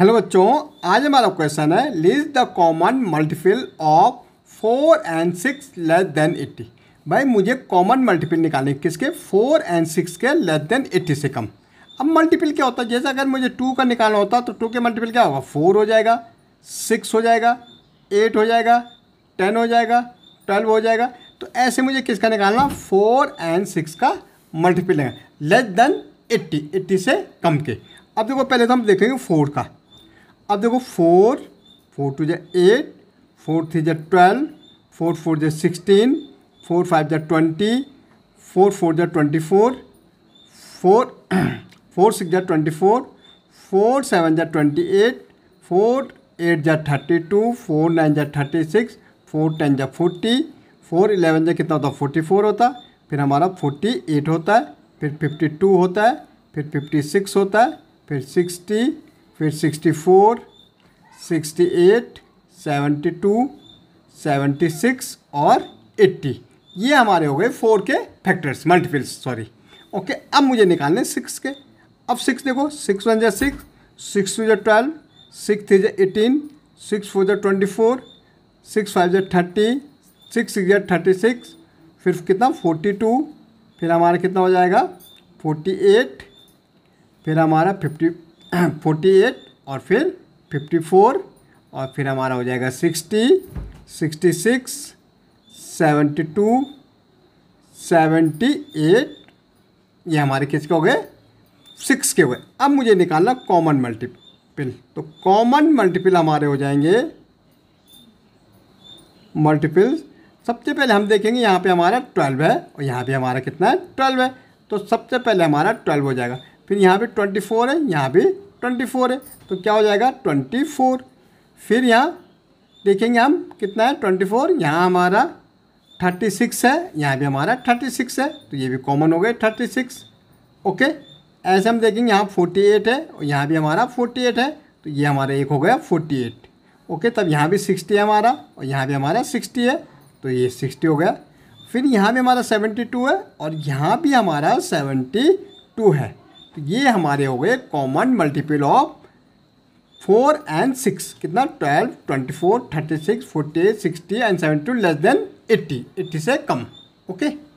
Hello बच्चों आज हमारा क्वेश्चन है list the common multiple of four and six less than eighty भाई मुझे कॉमन मल्टीपल निकालने किसके फोर एंड सिक्स के लेस देन एट्टी से कम अब मल्टीपल क्या होता है जैसे अगर मुझे टू का निकालना होता तो टू के मल्टीपल क्या होगा फोर हो जाएगा सिक्स हो जाएगा एट हो जाएगा टेन हो जाएगा ट्वेल्व हो जाएगा तो ऐसे मुझे किसका निकालना फोर एंड सिक्स का multiple less than eighty eighty से कम के अब देखो पहले तो हम देखेंगे फोर का अब देखो फोर फोर टू जै एट फोर थ्री जै ट्वेल्व फोर फोर जै सिक्सटीन फोर फाइव जै ट्वेंटी फोर फोर जै twenty four four four six जै ट्वेंटी फोर फोर सेवन जै ट्वेंटी एट फोर एट जै थर्टी टू फोर नाइन जै thirty six four ten जै forty four eleven जै कितना होता फोर्टी फोर होता फिर हमारा फोर्टी एट होता है फिर फिफ्टी टू होता है फिर फिफ्टी सिक्स होता है फिर सिक्सटी फिर sixty four sixty eight seventy two seventy six और एट्टी ये हमारे हो गए फोर के फैक्टर्स मल्टीपल्स सॉरी ओके अब मुझे निकालने सिक्स के अब सिक्स देखो सिक्स वन जै सिक्स सिक्स टू जै ट्वेल्व सिक्स थ्री जै एटीन सिक्स फोर जै ट्वेंटी फोर सिक्स फाइव जै थर्टी सिक्स सिक्स जै थर्टी सिक्स फिर कितना फोर्टी टू फिर हमारा कितना हो जाएगा फोर्टी एट फिर हमारा फिफ्टी फोर्टी एट और फिर फिफ्टी फोर और फिर हमारा हो जाएगा sixty sixty six seventy two seventy eight ये हमारे किसके हो गए सिक्स के हुए अब मुझे निकालना कॉमन मल्टीपल तो कॉमन मल्टीपल हमारे हो जाएंगे मल्टीपल सबसे पहले हम देखेंगे यहाँ पे हमारा ट्वेल्व है और यहाँ पे हमारा कितना है ट्वेल्व है तो सबसे पहले हमारा ट्वेल्व हो जाएगा फिर यहाँ पे ट्वेंटी फोर है यहाँ भी ट्वेंटी फोर है तो क्या हो जाएगा ट्वेंटी फोर फिर यहाँ देखेंगे हम कितना है ट्वेंटी फोर यहाँ हमारा थर्टी सिक्स है यहाँ भी हमारा थर्टी सिक्स है तो ये भी कॉमन हो गए थर्टी सिक्स ओके ऐसे हम देखेंगे यहाँ फोर्टी एट है और यहाँ भी हमारा फोर्टी एट है तो ये हमारा एक हो गया फोर्टी एट ओके तब यहाँ भी सिक्सटी है हमारा और यहाँ भी हमारा सिक्सटी है तो ये सिक्सटी हो गया फिर यहाँ भी हमारा सेवेंटी टू है और यहाँ भी हमारा सेवेंटी टू है तो ये हमारे हो गए common multiple of four and six कितना twelve twenty four thirty six forty eight sixty and seventy two less than eighty eighty से कम ओके okay?